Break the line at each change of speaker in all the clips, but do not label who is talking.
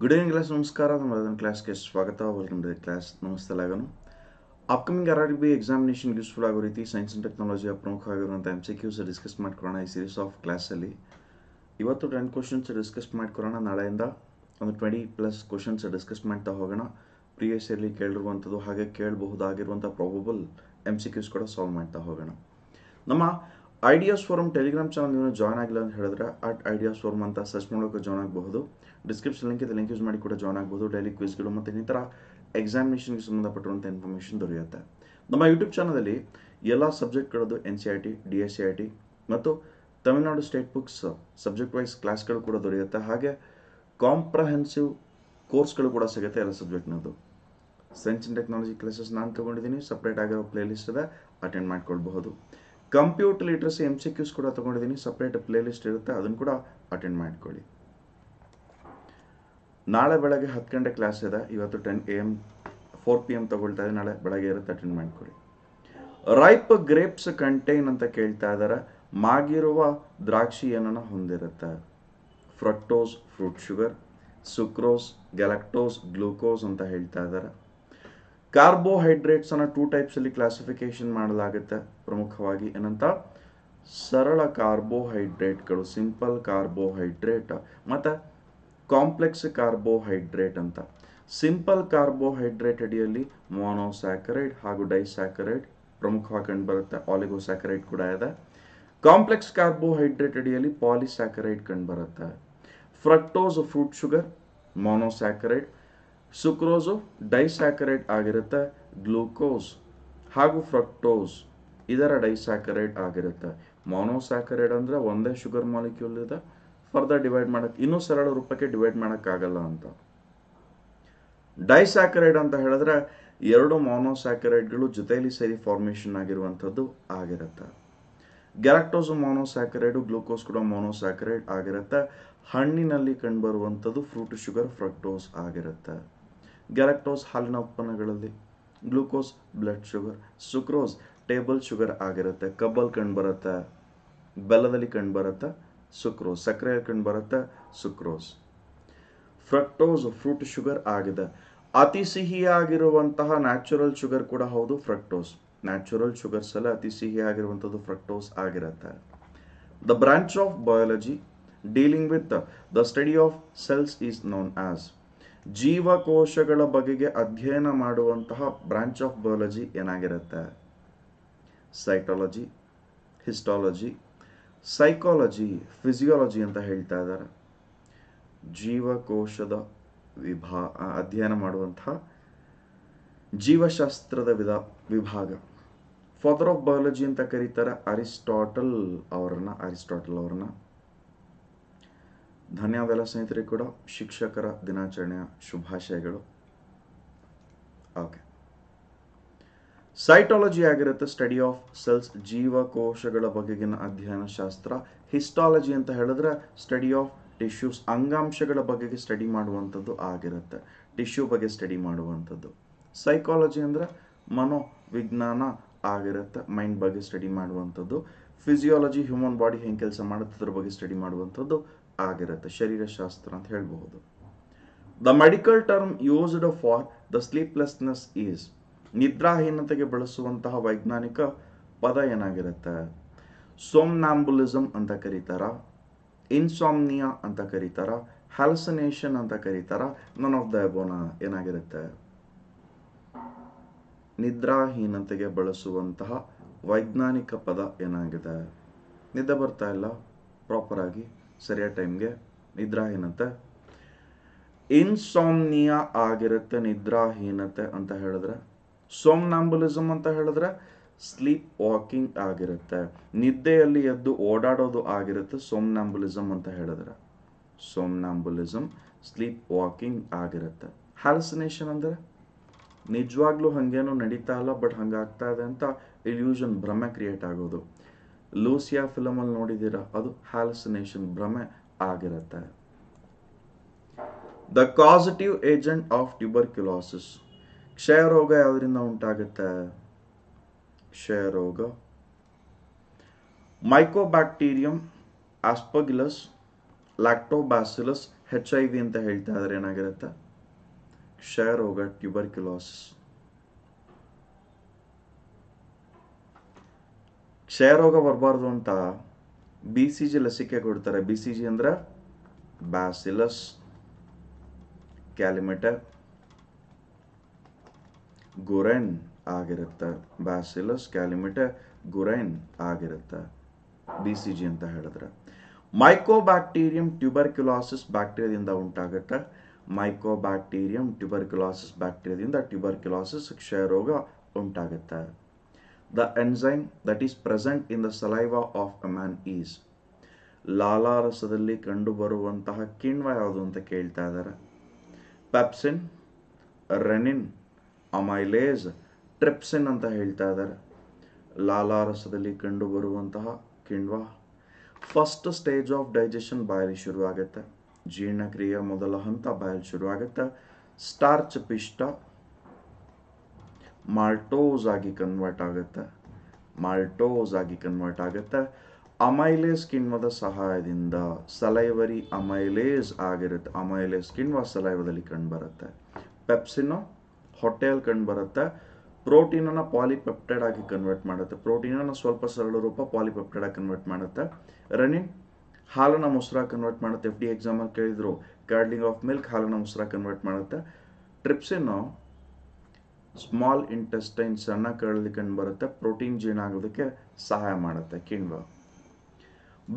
good evening class ನಮಸ್ಕಾರ ನಮ್ಮ ಕ್ಲಾಸ್ಗೆ ಸ್ವಾಗತ ಟು ಕ್ಲಾಸ್ ನಮಸ್ತೆ ಲಾಗನು upcoming R R B examination useful ಆಗೋ ರೀತಿ ಸೈನ್ಸ್ ಆ್ಯಂಡ್ ಟೆಕ್ನಾಲಜಿಯ ಆಗಿರುವಂಥ ಎಮ್ ಸಿ ಕ್ಯೂಸ್ ಡಿಸ್ಕಸ್ ಮಾಡ್ಕೊಳ್ಳೋಣ ಈ ಸೀರೀಸ್ ಆಫ್ ಕ್ಲಾಸಲ್ಲಿ ಇವತ್ತು ಟೆನ್ ಕ್ವಶನ್ಸ್ ಡಿಸ್ಕಸ್ ಮಾಡ್ಕೊಳ್ಳೋಣ ನಾಳೆಯಿಂದ ಒಂದು ಟ್ವೆಂಟಿ ಪ್ಲಸ್ ಕ್ವಶನ್ಸ್ ಡಿಸ್ಕಸ್ ಮಾಡ್ತಾ ಹೋಗೋಣ ಪ್ರಿವಿಯಸ್ ಇಯರ್ಲಿ ಕೇಳಿರುವಂಥದ್ದು ಹಾಗೆ ಕೇಳಬಹುದಾಗಿರುವಂಥ ಪ್ರಾಬಬಲ್ ಎಮ್ ಸಿ ಕ್ಯೂಸ್ ಕೂಡ ಸಾಲ್ವ್ ಮಾಡ್ತಾ ಹೋಗೋಣ ನಮ್ಮ ಐಡಿಯಾಸ್ ಫೋರಮ್ ಟೆಲಿಗ್ರಾಮ್ ಚಾನಲ್ ನೀವು ಜಾಯ್ನ್ ಆಗಿಲ್ಲ ಅಂತ ಹೇಳಿದ್ರೆ ಅಟ್ ಐಡಿಯಾಸ್ ಫೋರಮ್ ಅಂತ ಸರ್ಚ್ ಮಾಡೋಕೆ ಜಾಯ್ನ್ ಆಗಬಹುದು ಡಿಸ್ಕ್ರಿಪ್ಷನ್ ಲಿಂಕ್ ಇದೆ ಲಿಂಕ್ ಯೂಸ್ ಮಾಡಿ ಕೂಡ ಜಾಯ್ನ್ ಆಗಬಹುದು ಡೈಲಿ ಕ್ವಿಸ್ಗಳು ಮತ್ತು ಇನ್ನಿತರ ಎಕ್ಸಾಮಿನೇಷನ್ಗೆ ಸಂಬಂಧಪಟ್ಟಿರುವಂಥ ಇನ್ಫಾರ್ಮೇಷನ್ ದೊರೆಯುತ್ತೆ ನಮ್ಮ ಯೂಟ್ಯೂಬ್ ಚಾನಲಲ್ಲಿ ಎಲ್ಲ ಸಬ್ಜೆಕ್ಟ್ಗಳದ್ದು N C I T D S C I T ಮತ್ತು Tamil Nadu state books subject wise ಕ್ಲಾಸ್ಗಳು ಕೂಡ ದೊರೆಯುತ್ತೆ ಹಾಗೆ ಕಾಂಪ್ರಹೆನ್ಸಿವ್ ಕೋರ್ಸ್ಗಳು ಕೂಡ ಸಿಗುತ್ತೆ ಎಲ್ಲ ಸಬ್ಜೆಕ್ಟ್ನದು ಸೈನ್ಸ್ ಆ್ಯಂಡ್ ಟೆಕ್ನಾಲಜಿ ಕ್ಲಾಸಸ್ ನಾನು ತೊಗೊಂಡಿದ್ದೀನಿ ಸಪ್ರೇಟ್ ಆಗಿರೋ ಪ್ಲೇಲಿಸ್ಟ್ ಇದೆ ಅಟೆಂಡ್ ಮಾಡ್ಕೊಳ್ಬಹುದು computer literacy M C Qs ಕೂಡ ತೊಗೊಂಡಿದ್ದೀನಿ ಸಪ್ರೇಟ್ ಪ್ಲೇ ಲಿಸ್ಟ್ ಇರುತ್ತೆ ಅದನ್ನು ಕೂಡ ಅಟೆಂಡ್ ಮಾಡ್ಕೊಳ್ಳಿ ನಾಳೆ ಬೆಳಗ್ಗೆ ಹತ್ತು ಗಂಟೆ ಕ್ಲಾಸ್ ಇದೆ ಇವತ್ತು ten A M four P M ತಗೊಳ್ತಾ ಇದೆ ನಾಳೆ ಬೆಳಗ್ಗೆ ಇರುತ್ತೆ ಅಟೆಂಡ್ ಮಾಡ್ಕೊಳ್ಳಿ ರೈಪ್ ಗ್ರೇಪ್ಸ್ ಕಂಟೈನ್ ಅಂತ ಕೇಳ್ತಾ ಇದ್ದಾರೆ ಮಾಗಿರುವ ದ್ರಾಕ್ಷಿ ಏನನ್ನ ಹೊಂದಿರುತ್ತೆ fructose fruit sugar sucrose galactose glucose ಅಂತ ಹೇಳ್ತಾ ಇದ್ದಾರೆ ಕಾರ್ಬೋಹೈಡ್ರೇಟ್ಸನ್ನು ಟೂ ಅಲ್ಲಿ ಕ್ಲಾಸಿಫಿಕೇಶನ್ ಮಾಡಲಾಗುತ್ತೆ ಪ್ರಮುಖವಾಗಿ ಏನಂತ ಸರಳ ಕಾರ್ಬೋಹೈಡ್ರೇಟ್ಗಳು ಸಿಂಪಲ್ ಕಾರ್ಬೋಹೈಡ್ರೇಟ್ ಮತ್ತು ಕಾಂಪ್ಲೆಕ್ಸ್ ಕಾರ್ಬೋಹೈಡ್ರೇಟ್ ಅಂತ ಸಿಂಪಲ್ ಕಾರ್ಬೋಹೈಡ್ರೇಟ್ ಅಡಿಯಲ್ಲಿ ಮೊನೋಸ್ಯಾಕರೈಡ್ ಹಾಗೂ ಡೈಸ್ಯಾಕರೈಡ್ ಪ್ರಮುಖವಾಗಿ ಕಂಡುಬರುತ್ತೆ ಆಲಿಗೋಸ್ಯಾಕರೈಡ್ ಕೂಡ ಇದೆ ಕಾಂಪ್ಲೆಕ್ಸ್ ಕಾರ್ಬೋಹೈಡ್ರೇಟ್ ಅಡಿಯಲ್ಲಿ ಪಾಲಿಸ್ಯಾಕರೈಡ್ ಕಂಡುಬರುತ್ತೆ fructose fruit sugar monosaccharide sucrose disaccharide ಆಗಿರುತ್ತೆ ಗ್ಲೂಕೋಸ್ ಹಾಗೂ ಫ್ರಕ್ಟೋಸ್ ಇದರ ಡೈಸ್ಯಾಕರೇಟ್ ಆಗಿರುತ್ತೆ ಮೋನೋಸ್ಯಾಕರೈಡ್ ಅಂದರೆ ಒಂದೇ ಶುಗರ್ ಮಾಲಿಕ್ಯೂಲ್ ಇದೆ ಫರ್ದರ್ ಡಿವೈಡ್ ಮಾಡೋಕ್ಕೆ ಇನ್ನೂ ಸರಳ ರೂಪಕ್ಕೆ ಡಿವೈಡ್ ಮಾಡೋಕ್ಕಾಗಲ್ಲ ಅಂತ ಡೈಸ್ಯಾಕರೇಟ್ ಅಂತ ಹೇಳಿದ್ರೆ ಎರಡು ಮಾನೋಸ್ಯಾಕರೇಟ್ಗಳು ಜೊತೆಯಲ್ಲಿ ಸೇರಿ ಫಾರ್ಮೇಷನ್ ಆಗಿರುವಂಥದ್ದು ಆಗಿರುತ್ತೆ ಗ್ಯಾಲಕ್ಟೋಸು ಮಾನೋಸ್ಯಾಕರೈಡು ಗ್ಲೂಕೋಸ್ ಕೂಡ ಮಾನೋಸ್ಯಾಕರೇಟ್ ಆಗಿರುತ್ತೆ ಹಣ್ಣಿನಲ್ಲಿ ಬರುವಂಥದ್ದು ಫ್ರೂಟ್ ಶುಗರ್ ಫ್ರಕ್ಟೋಸ್ ಆಗಿರುತ್ತೆ ಗ್ಯಾಲಕ್ಟೋಸ್ ಹಾಲಿನ ಉತ್ಪನ್ನಗಳಲ್ಲಿ glucose blood sugar sucrose table sugar ಆಗಿರುತ್ತೆ ಕಬ್ಬಲ್ಲಿ ಕಂಡು ಬರುತ್ತೆ ಬೆಲ್ಲದಲ್ಲಿ ಕಂಡು ಬರುತ್ತೆ ಸುಕ್ರೋಸ್ ಸಕ್ಕರೆಯಲ್ಲಿ ಕಂಡು ಬರುತ್ತೆ ಸುಕ್ರೋಸ್ ಫ್ರಕ್ಟೋಸ್ ಫ್ರೂಟ್ ಶುಗರ್ ಆಗಿದೆ ಅತಿ ಸಿಹಿಯಾಗಿರುವಂತಹ ನ್ಯಾಚುರಲ್ ಶುಗರ್ ಕೂಡ ಹೌದು ಫ್ರಕ್ಟೋಸ್ ನ್ಯಾಚುರಲ್ ಶುಗರ್ಸ್ ಎಲ್ಲ ಅತಿ ಸಿಹಿಯಾಗಿರುವಂಥದ್ದು ಫ್ರಕ್ಟೋಸ್ ಆಗಿರುತ್ತೆ the branch of biology dealing with the study of cells is known as ಜೀವಕೋಶಗಳ ಬಗೆಗೆ ಅಧ್ಯಯನ ಮಾಡುವಂತಹ ಬ್ರಾಂಚ್ ಆಫ್ ಬಯಾಲಜಿ ಏನಾಗಿರುತ್ತೆ ಸೈಟಾಲಜಿ ಹಿಸ್ಟಾಲಜಿ ಸೈಕಾಲಜಿ ಫಿಸಿಯಾಲಜಿ ಅಂತ ಹೇಳ್ತಾ ಇದ್ದಾರೆ ಜೀವಕೋಶದ ವಿಭಾ ಅಧ್ಯಯನ ಮಾಡುವಂತಹ ಜೀವಶಾಸ್ತ್ರದ ವಿಧ ವಿಭಾಗ ಫಾದರ್ ಆಫ್ ಬಯಾಲಜಿ ಅಂತ ಕರೀತಾರೆ ಅರಿಸ್ಟಾಟಲ್ ಅವರನ್ನ ಅರಿಸ್ಟಾಟಲ್ ಅವರನ್ನ ಧನ್ಯವಾದಗಳ ಸ್ನೇಹಿತರೆ ಕೂಡ ಶಿಕ್ಷಕರ ದಿನಾಚರಣೆಯ ಶುಭಾಶಯಗಳು ಓಕೆ ಸೈಟಾಲಜಿ ಆಗಿರುತ್ತೆ ಸ್ಟಡಿ ಆಫ್ ಸೆಲ್ಸ್ ಜೀವಕೋಶಗಳ ಬಗೆಗಿನ ಅಧ್ಯಯನ ಶಾಸ್ತ್ರ ಹಿಸ್ಟಾಲಜಿ ಅಂತ ಹೇಳಿದ್ರೆ ಸ್ಟಡಿ ಆಫ್ ಟಿಶ್ಯೂಸ್ ಅಂಗಾಂಶಗಳ ಬಗೆಗೆ ಸ್ಟಡಿ ಮಾಡುವಂಥದ್ದು ಆಗಿರುತ್ತೆ ಟಿಶ್ಯೂ ಬಗ್ಗೆ ಸ್ಟಡಿ ಮಾಡುವಂಥದ್ದು ಸೈಕಾಲಜಿ ಅಂದರೆ ಮನೋವಿಜ್ಞಾನ ಆಗಿರುತ್ತೆ ಮೈಂಡ್ ಬಗ್ಗೆ ಸ್ಟಡಿ ಮಾಡುವಂಥದ್ದು ಫಿಸಿಯಾಲಜಿ ಹ್ಯೂಮನ್ ಬಾಡಿ ಹೆಂಗೆ ಕೆಲಸ ಮಾಡುತ್ತದ್ರ ಬಗ್ಗೆ ಸ್ಟಡಿ ಮಾಡುವಂಥದ್ದು ಆಗಿರುತ್ತೆ ಶರೀರಶಾಸ್ತ್ರ ಅಂತ ಹೇಳಬಹುದು the medical term used for the sleeplessness is ನಿದ್ರಾಹೀನತೆಗೆ ಬಳಸುವಂತಹ ವೈಜ್ಞಾನಿಕ ಪದ ಏನಾಗಿರುತ್ತೆ ಸೋಮ್ನಾಂಬುಲಿಸಮ್ ಅಂತ ಕರೀತಾರ ಇನ್ಸಾಮ್ನಿಯಾ ಅಂತ ಕರೀತಾರ ಹ್ಯಾಲ್ಸನೇಷನ್ ಅಂತ ಕರೀತಾರ ನನ್ ಆಫ್ ದ ಎಬೋನ ಏನಾಗಿರುತ್ತೆ ನಿದ್ರಾಹೀನತೆಗೆ ಬಳಸುವಂತಹ ವೈಜ್ಞಾನಿಕ ಪದ ಏನಾಗಿದೆ ನಿದ್ದೆ ಬರ್ತಾ ಇಲ್ಲ ಪ್ರಾಪರ್ ಆಗಿ ಸರಿಯಾದ ಟೈಮ್ಗೆ ನಿದ್ರಾಹೀನತೆ ಇನ್ಸೋಮ್ನಿಯಾ ಆಗಿರುತ್ತೆ ನಿದ್ರಾಹೀನತೆ ಅಂತ ಹೇಳಿದ್ರೆ ಸೋಮ್ನಾಂಬುಲಿಸಮ್ ಅಂತ ಹೇಳಿದ್ರೆ ಸ್ಲೀಪ್ ವಾಕಿಂಗ್ ಆಗಿರುತ್ತೆ ನಿದ್ದೆಯಲ್ಲಿ ಎದ್ದು ಓಡಾಡೋದು ಆಗಿರುತ್ತೆ ಸೋಮ್ನಾಂಬುಲಿಸಮ್ ಅಂತ ಹೇಳಿದ್ರೆ ಸೋಮ್ನಾಂಬುಲಿಸಮ್ ಸ್ಲೀಪ್ ವಾಕಿಂಗ್ ಆಗಿರುತ್ತೆ ಹ್ಯಾಲ್ಸಿನೇಷನ್ ಅಂದರೆ ನಿಜವಾಗ್ಲೂ ಹಂಗೇನು ನಡೀತಾ ಇಲ್ಲ ಬಟ್ ಹಂಗಾಗ್ತಾ ಇದೆ ಅಂತ ಇಲ್ಯೂಷನ್ ಭ್ರಮೆ ಕ್ರಿಯೇಟ್ ಆಗೋದು ಲೂಸಿಯಾ ಫಿಲಮಲ್ಲಿ ನೋಡಿದ್ದೀರಾ ಅದು ಹ್ಯಾಲಸಿನೇಷನ್ ಭ್ರಮೆ ಆಗಿರುತ್ತೆ the causative agent of tuberculosis ರೋಗ ಯಾವುದರಿಂದ ಉಂಟಾಗುತ್ತೆ ರೋಗ mycobacterium aspergillus lactobacillus H I V ಅಂತ ಹೇಳ್ತಾ ಇದ್ರೆ ಏನಾಗಿರುತ್ತೆ ರೋಗ ಟ್ಯೂಬರ್ಕ್ಯುಲಾಸಿಸ್ ಕ್ಷಯ ರೋಗ ಬರಬಾರ್ದು ಅಂತ ಬಿ ಸಿ ಜಿ ಲಸಿಕೆ ಕೊಡ್ತಾರೆ ಬಿ ಸಿ ಜಿ ಅಂದರೆ ಬ್ಯಾಸಿಲಸ್ ಕ್ಯಾಲಿಮೆಟರ್ ಗುರೆನ್ ಆಗಿರುತ್ತೆ ಬ್ಯಾಸಿಲಸ್ ಕ್ಯಾಲಿಮೆಟರ್ ಗುರೆನ್ ಆಗಿರುತ್ತೆ ಬಿ ಸಿ ಜಿ ಅಂತ ಹೇಳಿದ್ರೆ ಮೈಕೋಬ್ಯಾಕ್ಟೀರಿಯಂ ಟ್ಯೂಬರ್ಕ್ಯುಲಾಸಿಸ್ ಬ್ಯಾಕ್ಟೀರಿಯಾದಿಂದ ಉಂಟಾಗುತ್ತೆ ಮೈಕೋಬ್ಯಾಕ್ಟೀರಿಯಂ ಟ್ಯೂಬರ್ಕ್ಯುಲಾಸಿಸ್ ಬ್ಯಾಕ್ಟೀರಿಯಾದಿಂದ ಟ್ಯೂಬರ್ಕ್ಯುಲಾಸಿಸ್ ಕ್ಷಯರೋಗ ಉಂಟಾಗುತ್ತೆ the enzyme that is present in the saliva of a man is ಲಾಲಾರಸದಲ್ಲಿ ಕಂಡುಬರುವಂತಹ ಕಿಣ್ವ ಯಾವುದು ಅಂತ ಕೇಳ್ತಾ ಇದ್ದಾರೆ ಪೆಪ್ಸಿನ್ ರೆನಿನ್ ಅಮೈಲೇಸ್ ಟ್ರಿಪ್ಸಿನ್ ಅಂತ ಹೇಳ್ತಾ ಇದ್ದಾರೆ ಲಾಲಾರಸದಲ್ಲಿ ಕಂಡುಬರುವಂತಹ ಕಿಣ್ವ ಫಸ್ಟ್ ಸ್ಟೇಜ್ ಆಫ್ ಡೈಜೆಷನ್ ಬಾಯಲ್ಲಿ ಶುರುವಾಗುತ್ತೆ ಜೀರ್ಣಕ್ರಿಯೆ ಮೊದಲ ಹಂತ ಬಾಯಲ್ಲಿ ಶುರುವಾಗುತ್ತೆ ಸ್ಟಾರ್ಚ್ ಪಿಷ್ಟ ಮಾಲ್ಟೋಸ್ ಆಗಿ ಕನ್ವರ್ಟ್ ಆಗುತ್ತೆ ಮಾಲ್ಟೋಸ್ ಆಗಿ ಕನ್ವರ್ಟ್ ಆಗುತ್ತೆ ಅಮೈಲೇಸ್ ಕಿಣ್ವದ ಸಹಾಯದಿಂದ ಸಲೈವರಿ ಅಮೈಲೇಸ್ ಆಗಿರುತ್ತೆ ಅಮೈಲೇಸ್ ಕಿಣ್ವ ಸಲೈವದಲ್ಲಿ ಕಂಡುಬರುತ್ತೆ ಪೆಪ್ಸಿನೋ ಹೊಟ್ಟೆಯಲ್ಲಿ ಕಂಡುಬರುತ್ತೆ ಪ್ರೋಟೀನನ್ನು ಪಾಲಿಪೆಪ್ಟೈಡ್ ಆಗಿ ಕನ್ವರ್ಟ್ ಮಾಡುತ್ತೆ ಪ್ರೋಟೀನನ್ನು ಸ್ವಲ್ಪ ಸರಳ ರೂಪ ಪಾಲಿಪೆಪ್ಟೈಡ್ ಆಗಿ ಕನ್ವರ್ಟ್ ಮಾಡುತ್ತೆ ರನಿನ್ ಹಾಲನ್ನ ಮೊಸರ ಕನ್ವರ್ಟ್ ಮಾಡುತ್ತೆ ಎಫ್ ಡಿ ಎಕ್ಸಾಮಲ್ಲಿ ಕೇಳಿದ್ರು ಕ್ಯಾಡ್ಲಿಂಗ್ ಆಫ್ ಮಿಲ್ಕ್ ಹಾಲನ್ನ ಮೊಸರ ಕನ್ವರ್ಟ್ ಮಾಡುತ್ತೆ ಟ್ರಿಪ್ಸಿನೋ ಸ್ಮಾಲ್ ಇಂಟೆಸ್ಟೈನ್ ಸಣ್ಣ ಕಂಡು ಬರುತ್ತೆ ಪ್ರೋಟೀನ್ ಜೀರ್ಣ ಆಗೋದಕ್ಕೆ ಸಹಾಯ ಮಾಡುತ್ತೆ ಕಿಣ್ವ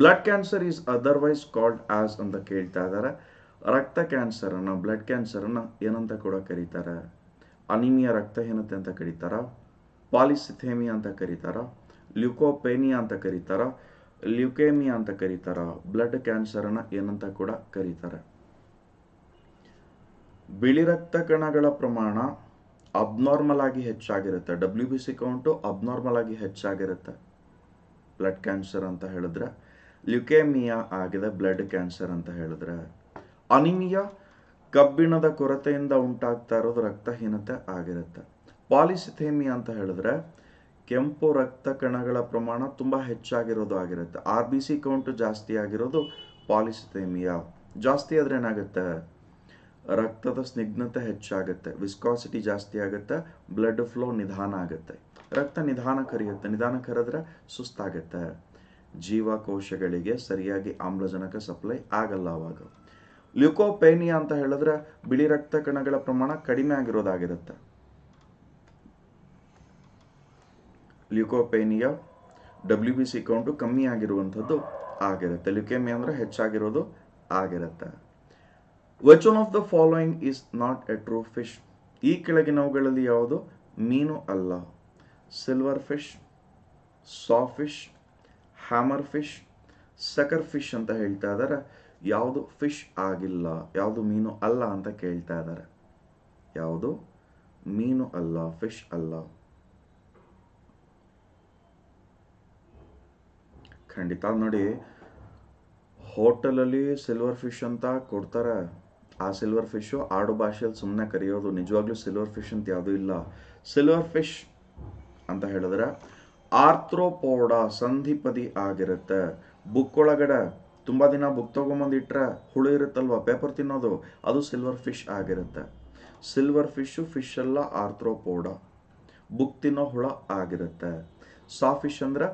blood cancer is otherwise called as ಅಂತ ಕೇಳ್ತಾ ಇದ್ದಾರೆ ರಕ್ತ ಕ್ಯಾನ್ಸರ್ ಅನ್ನ ಬ್ಲಡ್ ಕ್ಯಾನ್ಸರ್ ಅನ್ನ ಏನಂತ ಕೂಡ ಕರೀತಾರೆ ರಕ್ತ ರಕ್ತಹೀನತೆ ಅಂತ ಕರೀತಾರ ಪಾಲಿಸಿಥೇಮಿಯಾ ಅಂತ ಕರೀತಾರ ಲ್ಯೂಕೋಪೇನಿಯಾ ಅಂತ ಕರೀತಾರ ಲ್ಯುಕೇಮಿಯಾ ಅಂತ ಕರೀತಾರ ಬ್ಲಡ್ ಕ್ಯಾನ್ಸರ್ ಅನ್ನ ಏನಂತ ಕೂಡ ಕರೀತಾರೆ ಬಿಳಿ ರಕ್ತ ಕಣಗಳ ಪ್ರಮಾಣ ಅಬ್ನಾರ್ಮಲ್ ಆಗಿ ಹೆಚ್ಚಾಗಿರುತ್ತೆ W B C count abnormal ಆಗಿ ಹೆಚ್ಚಾಗಿರುತ್ತೆ ಬ್ಲಡ್ ಕ್ಯಾನ್ಸರ್ ಅಂತ ಹೇಳಿದ್ರೆ ಲ್ಯುಕೇಮಿಯಾ ಆಗಿದೆ ಬ್ಲಡ್ ಕ್ಯಾನ್ಸರ್ ಅಂತ ಹೇಳಿದ್ರೆ ಅನಿಮಿಯಾ ಕಬ್ಬಿಣದ ಕೊರತೆಯಿಂದ ಉಂಟಾಗ್ತಾ ಇರೋದು ರಕ್ತಹೀನತೆ ಆಗಿರುತ್ತೆ ಪಾಲಿಸಿಥೇಮಿಯಾ ಅಂತ ಹೇಳಿದ್ರೆ ಕೆಂಪು ರಕ್ತ ಕಣಗಳ ಪ್ರಮಾಣ ತುಂಬ ಹೆಚ್ಚಾಗಿರೋದು ಆಗಿರುತ್ತೆ ಆರ್ ಬಿ ಸಿ ಕೌಂಟು ಜಾಸ್ತಿ ಆಗಿರೋದು ಪಾಲಿಸಿಥೇಮಿಯಾ ಜಾಸ್ತಿ ಆದರೆ ಏನಾಗುತ್ತೆ ರಕ್ತದ ಸ್ನಿಗ್ಧತೆ ಹೆಚ್ಚಾಗುತ್ತೆ ವಿಸ್ಕಾಸಿಟಿ ಜಾಸ್ತಿ ಆಗುತ್ತೆ ಬ್ಲಡ್ ಫ್ಲೋ ನಿಧಾನ ಆಗುತ್ತೆ ರಕ್ತ ನಿಧಾನ ಕರಿಯುತ್ತೆ ನಿಧಾನ ಕರೆದ್ರೆ ಸುಸ್ತಾಗತ್ತೆ ಜೀವಕೋಶಗಳಿಗೆ ಸರಿಯಾಗಿ ಆಮ್ಲಜನಕ ಸಪ್ಲೈ ಆಗಲ್ಲ ಅವಾಗ ಲ್ಯೂಕೋಪೇನಿಯಾ ಅಂತ ಹೇಳಿದ್ರೆ ಬಿಳಿ ರಕ್ತ ಕಣಗಳ ಪ್ರಮಾಣ ಕಡಿಮೆ ಆಗಿರೋದಾಗಿರುತ್ತೆ leukopenia W B C count ಕಮ್ಮಿ ಆಗಿರುವಂಥದ್ದು ಆಗಿರುತ್ತೆ ಲ್ಯುಕೇಮಿಯಾ ಅಂದ್ರೆ ಹೆಚ್ಚಾಗಿರೋದು ಆಗಿರುತ್ತೆ which one of the following is not a true fish ಈ ಕೆಳಗಿನವುಗಳಲ್ಲಿ ಯಾವುದು ಮೀನು ಅಲ್ಲ silver fish saw fish hammer fish sucker fish ಅಂತ ಹೇಳ್ತಾ ಇದ್ದಾರೆ ಯಾವುದು ಫಿಶ್ ಆಗಿಲ್ಲ ಯಾವುದು ಮೀನು ಅಲ್ಲ ಅಂತ ಕೇಳ್ತಾ ಇದ್ದಾರೆ ಯಾವುದು ಮೀನು ಅಲ್ಲ ಫಿಶ್ ಅಲ್ಲ ಖಂಡಿತ ನೋಡಿ ಹೋಟೆಲಲ್ಲಿ ಸಿಲ್ವರ್ ಫಿಶ್ ಅಂತ ಕೊಡ್ತಾರೆ ಆ ಸಿಲ್ವರ್ ಫಿಶ್ ಆಡು ಭಾಷೆಯಲ್ಲಿ ಸುಮ್ಮನೆ ಕರೆಯೋದು ನಿಜವಾಗ್ಲೂ ಸಿಲ್ವರ್ ಫಿಶ್ ಅಂತ ಯಾವುದೂ ಇಲ್ಲ ಸಿಲ್ವರ್ ಫಿಶ್ ಅಂತ ಹೇಳಿದ್ರೆ ಆರ್ಥ್ರೋಪೋಡ ಸಂಧಿಪದಿ ಆಗಿರುತ್ತೆ ಬುಕ್ ಒಳಗಡೆ ತುಂಬ ದಿನ ಬುಕ್ ತೊಗೊಂಬಂದಿಟ್ರೆ ಹುಳು ಇರುತ್ತಲ್ವ ಪೇಪರ್ ತಿನ್ನೋದು ಅದು ಸಿಲ್ವರ್ ಫಿಶ್ ಆಗಿರುತ್ತೆ ಸಿಲ್ವರ್ ಫಿಶ್ ಫಿಶ್ ಎಲ್ಲ ಆರ್ಥ್ರೋಪೋಡ ಬುಕ್ ತಿನ್ನೋ ಹುಳ ಆಗಿರುತ್ತೆ ಸಾಫಿಶ್ ಅಂದ್ರೆ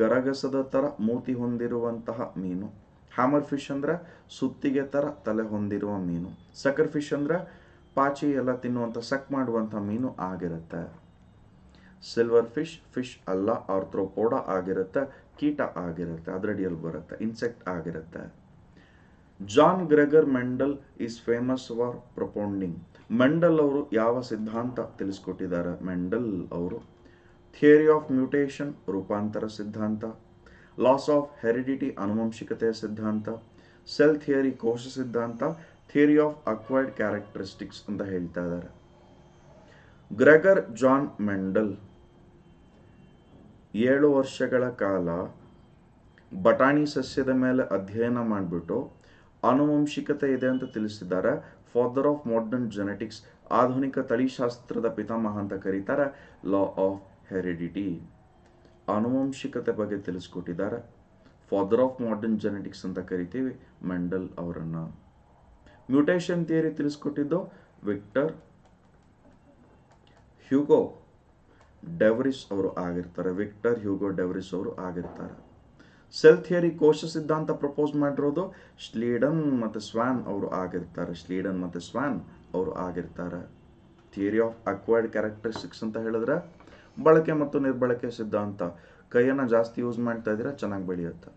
ಗರಗಸದ ಥರ ಮೂತಿ ಹೊಂದಿರುವಂತಹ ಮೀನು ಹ್ಯಾಮರ್ ಫಿಶ್ ಅಂದ್ರೆ ಸುತ್ತಿಗೆ ತರ ತಲೆ ಹೊಂದಿರುವ ಮೀನು ಸಕರ್ ಫಿಶ್ ಅಂದ್ರೆ ಪಾಚಿ ಎಲ್ಲ ತಿನ್ನುವಂಥ ಸಕ್ ಮಾಡುವಂಥ ಮೀನು ಆಗಿರುತ್ತೆ ಸಿಲ್ವರ್ ಫಿಶ್ ಫಿಶ್ ಅಲ್ಲ ಆರ್ಥ್ರೋಪೋಡ ಆಗಿರುತ್ತೆ ಕೀಟ ಆಗಿರುತ್ತೆ ಅದರಡಿಯಲ್ಲಿ ಬರುತ್ತೆ ಇನ್ಸೆಕ್ಟ್ ಆಗಿರುತ್ತೆ John Gregor Mendel is famous for propounding Mendel ಅವರು ಯಾವ ಸಿದ್ಧಾಂತ ತಿಳಿಸ್ಕೊಟ್ಟಿದ್ದಾರೆ ಮೆಂಡಲ್ ಅವರು ಥಿಯರಿ ಆಫ್ ಮ್ಯೂಟೇಷನ್ ರೂಪಾಂತರ ಸಿದ್ಧಾಂತ ಲಾಸ್ ಆಫ್ ಹೆರಿಡಿಟಿ ಅನುವಂಶಿಕತೆಯ ಸಿದ್ಧಾಂತ ಸೆಲ್ ಥಿಯರಿ ಕೋಶ ಸಿದ್ಧಾಂತ ಥಿಯರಿ ಆಫ್ ಅಕ್ವೈರ್ಡ್ ಕ್ಯಾರೆಕ್ಟರಿಸ್ಟಿಕ್ಸ್ ಅಂತ ಹೇಳ್ತಾ ಇದ್ದಾರೆ ಗ್ರೆಗರ್ ಜಾನ್ ಮೆಂಡಲ್ ಏಳು ವರ್ಷಗಳ ಕಾಲ ಬಟಾಣಿ ಸಸ್ಯದ ಮೇಲೆ ಅಧ್ಯಯನ ಮಾಡಿಬಿಟ್ಟು ಆನುವಂಶಿಕತೆ ಇದೆ ಅಂತ ತಿಳಿಸಿದ್ದಾರೆ ಫಾದರ್ ಆಫ್ ಮಾಡರ್ನ್ ಜೆನೆಟಿಕ್ಸ್ ಆಧುನಿಕ ತಳಿಶಾಸ್ತ್ರದ ಪಿತಾಮಹ ಅಂತ ಕರೀತಾರೆ ಲಾ ಆಫ್ ಹೆರಿಡಿಟಿ ಆನುವಂಶಿಕತೆ ಬಗ್ಗೆ ತಿಳಿಸ್ಕೊಟ್ಟಿದ್ದಾರೆ ಫಾದರ್ ಆಫ್ ಮಾಡರ್ನ್ ಜೆನೆಟಿಕ್ಸ್ ಅಂತ ಕರಿತೀವಿ ಮೆಂಡಲ್ ಅವರನ್ನು ಮ್ಯೂಟೇಷನ್ ಥಿಯರಿ ತಿಳಿಸ್ಕೊಟ್ಟಿದ್ದು ವಿಕ್ಟರ್ ಹ್ಯೂಗೋ ಡೆವರಿಸ್ ಅವರು ಆಗಿರ್ತಾರೆ ವಿಕ್ಟರ್ ಹ್ಯೂಗೋ ಡೆವರಿಸ್ ಅವರು ಆಗಿರ್ತಾರೆ ಸೆಲ್ ಥಿಯರಿ ಕೋಶ ಸಿದ್ಧಾಂತ ಪ್ರಪೋಸ್ ಮಾಡಿರೋದು ಸ್ಲೀಡನ್ ಮತ್ತು ಸ್ವಾನ್ ಅವರು ಆಗಿರ್ತಾರೆ ಸ್ಲೀಡನ್ ಮತ್ತು ಸ್ವಾನ್ ಅವರು ಆಗಿರ್ತಾರೆ ಥಿಯರಿ ಆಫ್ ಅಕ್ವೈರ್ಡ್ ಕ್ಯಾರೆಕ್ಟರಿಸ್ಟಿಕ್ಸ್ ಅಂತ ಹೇಳಿದ್ರೆ ಬಳಕೆ ಮತ್ತು ನಿರ್ಬಳಕೆ ಸಿದ್ಧಾಂತ ಕೈಯನ್ನು ಜಾಸ್ತಿ ಯೂಸ್ ಮಾಡ್ತಾ ಇದ್ರೆ ಚೆನ್ನಾಗಿ ಬೆಳೆಯುತ್ತೆ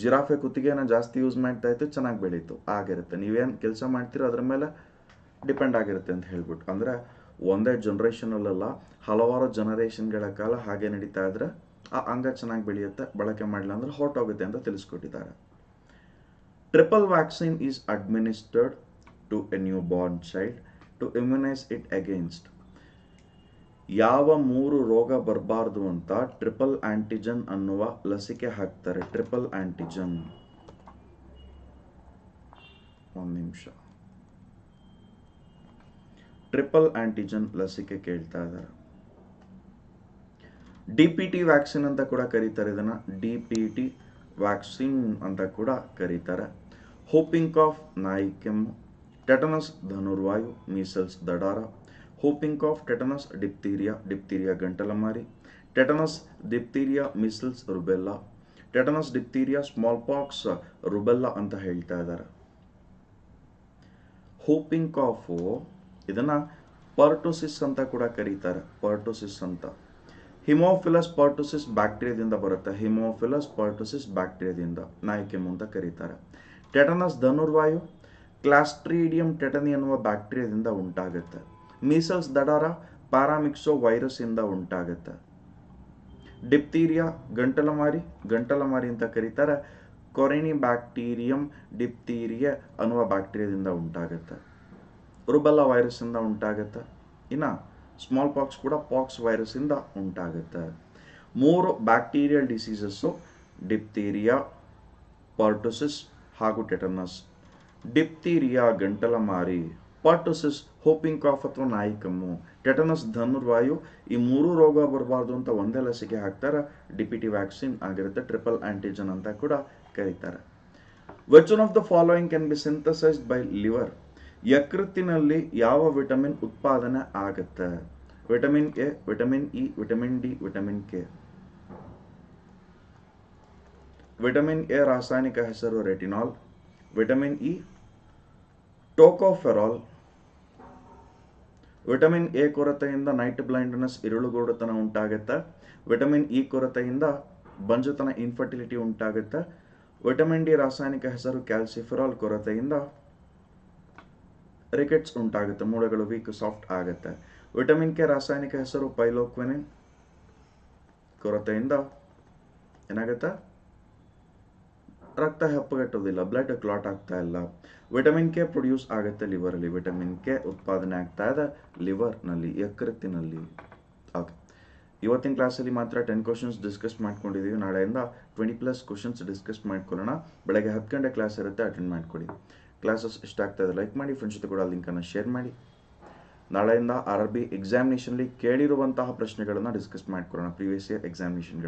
ಜಿರಾಫೆ ಕುತ್ತಿಗೆಯನ್ನು ಜಾಸ್ತಿ ಯೂಸ್ ಮಾಡ್ತಾ ಇತ್ತು ಚೆನ್ನಾಗಿ ಬೆಳೀತು ಆಗಿರುತ್ತೆ ನೀವೇನು ಕೆಲಸ ಮಾಡ್ತೀರೋ ಅದ್ರ ಮೇಲೆ ಡಿಪೆಂಡ್ ಆಗಿರುತ್ತೆ ಅಂತ ಹೇಳ್ಬಿಟ್ಟು ಅಂದ್ರೆ ಒಂದೇ ಜನ್ರೇಷನಲ್ಲೆಲ್ಲ ಹಲವಾರು ಜನರೇಷನ್ಗಳ ಕಾಲ ಹಾಗೆ ನಡೀತಾ ಇದ್ರೆ ಆ ಅಂಗ ಚೆನ್ನಾಗಿ ಬೆಳೆಯುತ್ತೆ ಬಳಕೆ ಮಾಡಿಲ್ಲ ಹಾಟ್ ಹೊರಟೋಗುತ್ತೆ ಅಂತ ತಿಳಿಸ್ಕೊಟ್ಟಿದ್ದಾರೆ triple vaccine is administered to a new born child to immunise it against ಯಾವ ಮೂರು ರೋಗ ಬರಬಾರ್ದು ಅಂತ ಟ್ರಿಪಲ್ ಆಂಟಿಜನ್ ಅನ್ನುವ ಲಸಿಕೆ ಹಾಕ್ತಾರೆ ಟ್ರಿಪಲ್ ಆಂಟಿಜನ್ ಒಂದು ನಿಮಿಷ ಟ್ರಿಪಲ್ ಆಂಟಿಜನ್ ಲಸಿಕೆ ಕೇಳ್ತಾ ಇದ್ದಾರೆ ಡಿಪಿಟಿ ವ್ಯಾಕ್ಸಿನ್ ಅಂತ ಕೂಡ ಕರೀತಾರೆ ಇದನ್ನ ಡಿಪಿಟಿ ವ್ಯಾಕ್ಸಿನ್ ಅಂತ ಕೂಡ ಕರೀತಾರೆ ಹೋಪಿಂಗ್ ಕಾಫ್ ನಾಯಿ ಕೆಮ್ಮು ಟೆಟನಸ್ ಧನುರ್ವಾಯು ಮೀಸಲ್ಸ್ ದಡಾರ ಆಫ್ ಟೆಟನಸ್ ಡಿಪ್ತೀರಿಯಾ ಡಿಪ್ತೀರಿಯಾ ಗಂಟಲಮಾರಿ tetanus diphtheria measles rubella tetanus diphtheria smallpox rubella ಅಂತ ಹೇಳ್ತಾ ಇದ್ದಾರೆ ಹೂಪಿಂಗ್ ಕಾಫ್ ಇದನ್ನು ಪರ್ಟೋಸಿಸ್ ಅಂತ ಕೂಡ ಕರೀತಾರೆ ಪರ್ಟೋಸಿಸ್ ಅಂತ ಹಿಮೋಫಿಲಸ್ ಪರ್ಟೋಸಿಸ್ ಬ್ಯಾಕ್ಟೀರಿಯಾದಿಂದ ಬರುತ್ತೆ ಹಿಮೋಫಿಲಸ್ ಪರ್ಟೋಸಿಸ್ ಬ್ಯಾಕ್ಟೀರಿಯಾದಿಂದ ನಾಯಕಿಮ್ ಅಂತ ಕರೀತಾರೆ ಟೆಟನಸ್ ಧನುರ್ವಾಯು ಕ್ಲಾಸ್ಟ್ರೀಡಿಯಂ ಟೆಟನಿ ಎನ್ನುವ ಬ್ಯಾಕ್ಟೀರಿಯಾದಿಂದ ಉಂಟಾಗುತ್ತೆ ಮೀಸಲ್ಸ್ ದಡಾರ ಪ್ಯಾರಾಮಿಕ್ಸೋ ವೈರಸ್ಸಿಂದ ಉಂಟಾಗುತ್ತೆ ಡಿಪ್ತೀರಿಯಾ ಗಂಟಲಮಾರಿ ಗಂಟಲಮಾರಿ ಅಂತ ಕರೀತಾರೆ ಕೊರೆನಿ ಬ್ಯಾಕ್ಟೀರಿಯಂ ಡಿಪ್ತೀರಿಯ ಅನ್ನುವ ಬ್ಯಾಕ್ಟೀರಿಯಾದಿಂದ ಉಂಟಾಗುತ್ತೆ ವೈರಸ್ ವೈರಸ್ಸಿಂದ ಉಂಟಾಗುತ್ತೆ ಇನ್ನು ಸ್ಮಾಲ್ ಪಾಕ್ಸ್ ಕೂಡ ಪಾಕ್ಸ್ ವೈರಸ್ಸಿಂದ ಉಂಟಾಗುತ್ತೆ ಮೂರು ಬ್ಯಾಕ್ಟೀರಿಯಲ್ ಡಿಸೀಸಸ್ಸು ಡಿಪ್ತೀರಿಯಾ ಪಾರ್ಟೋಸಿಸ್ ಹಾಗೂ ಟೆಟನಸ್ ಡಿಪ್ತೀರಿಯಾ ಗಂಟಲಮಾರಿ ಪಾರ್ಟೋಸಿಸ್ ಹೋಪಿಂಗ್ ಕಾಫ್ ಅಥವಾ ನಾಯಿ ಕಮ್ಮು ಟೆಟನಸ್ ಧನುರ್ವಾಯು ಈ ಮೂರು ರೋಗ ಬರಬಾರ್ದು ಅಂತ ಒಂದೇ ಲಸಿಕೆ ಹಾಕ್ತಾರೆ ಡಿಪಿಟಿ ವ್ಯಾಕ್ಸಿನ್ ಆಗಿರುತ್ತೆ ಟ್ರಿಪಲ್ ಆಂಟಿಜನ್ ಅಂತ ಕೂಡ ಕರೀತಾರೆ which one of the following can be synthesised by liver ಯಕೃತ್ತಿನಲ್ಲಿ ಯಾವ ವಿಟಮಿನ್ ಉತ್ಪಾದನೆ ಆಗುತ್ತೆ vitamin A vitamin E vitamin D vitamin K vitamin A ರಾಸಾಯನಿಕ ಹೆಸರು retinol vitamin E tocopherol vitamin A ಕೊರತೆಯಿಂದ ನೈಟ್ ಬ್ಲೈಂಡ್ನೆಸ್ ಇರುಳುಗೋಡುತನ ಉಂಟಾಗುತ್ತೆ ವಿಟಮಿನ್ ಇ ಕೊರತೆಯಿಂದ ಬಂಜುತನ ಇನ್ಫರ್ಟಿಲಿಟಿ ಉಂಟಾಗುತ್ತೆ ವಿಟಮಿನ್ ಡಿ ರಾಸಾಯನಿಕ ಹೆಸರು ಕ್ಯಾಲ್ಸಿಫೆರಾಲ್ ಕೊರತೆಯಿಂದ ರಿಕೆಟ್ಸ್ ಉಂಟಾಗುತ್ತೆ ಮೂಳೆಗಳು ವೀಕ್ ಸಾಫ್ಟ್ ಆಗುತ್ತೆ ವಿಟಮಿನ್ ಕೆ ರಾಸಾಯನಿಕ ಹೆಸರು ಪೈಲೋಕ್ವೆನಿನ್ ಕೊರತೆಯಿಂದ ಏನಾಗುತ್ತೆ ರಕ್ತ ಹೆಪ್ಪಗಟ್ಟೋದಿಲ್ಲ ಬ್ಲಡ್ ಕ್ಲಾಟ್ ಆಗ್ತಾ ಇಲ್ಲ ವಿಟಮಿನ್ ಕೆ ಪ್ರೊಡ್ಯೂಸ್ ಆಗುತ್ತೆ ಲಿವರ್ ಅಲ್ಲಿ ವಿಟಮಿನ್ ಕೆ ಉತ್ಪಾದನೆ ಆಗ್ತಾ ಇದೆ ನಲ್ಲಿ ಯಕೃತ್ತಿನಲ್ಲಿ ಓಕೆ ಇವತ್ತಿನ ಕ್ಲಾಸಲ್ಲಿ ಮಾತ್ರ ಟೆನ್ ಕ್ವಶನ್ಸ್ ಡಿಸ್ಕಸ್ ಮಾಡ್ಕೊಂಡಿದ್ದೀವಿ ನಾಳೆಯಿಂದ ಟ್ವೆಂಟಿ ಪ್ಲಸ್ ಕ್ವಶನ್ಸ್ ಡಿಸ್ಕಸ್ ಮಾಡ್ಕೊಳ್ಳೋಣ ಬೆಳಗ್ಗೆ ಹತ್ತು ಗಂಟೆ ಕ್ಲಾಸ್ ಇರುತ್ತೆ ಅಟೆಂಡ್ ಮಾಡ್ಕೊಳ್ಳಿ ಕ್ಲಾಸಸ್ ಇಷ್ಟ ಆಗ್ತಾ ಇದೆ ಲೈಕ್ ಮಾಡಿ ಫ್ರೆಂಡ್ಸ್ ಜೊತೆ ಕೂಡ ಲಿಂಕನ್ನು ಶೇರ್ ಮಾಡಿ ನಾಳೆಯಿಂದ ಆರ್ ಆರ್ ಬಿ ಎಕ್ಸಾಮಿನೇಷನ್ಲಿ ಕೇಳಿರುವಂತಹ ಪ್ರಶ್ನೆಗಳನ್ನು ಡಿಸ್ಕಸ್ ಮಾಡ್ಕೊಳ್ಳೋಣ ಪ್ರೀವಿಯಸ್ ಇಯರ್ ಎಕ್ಸಾಮಿನೇಷನ್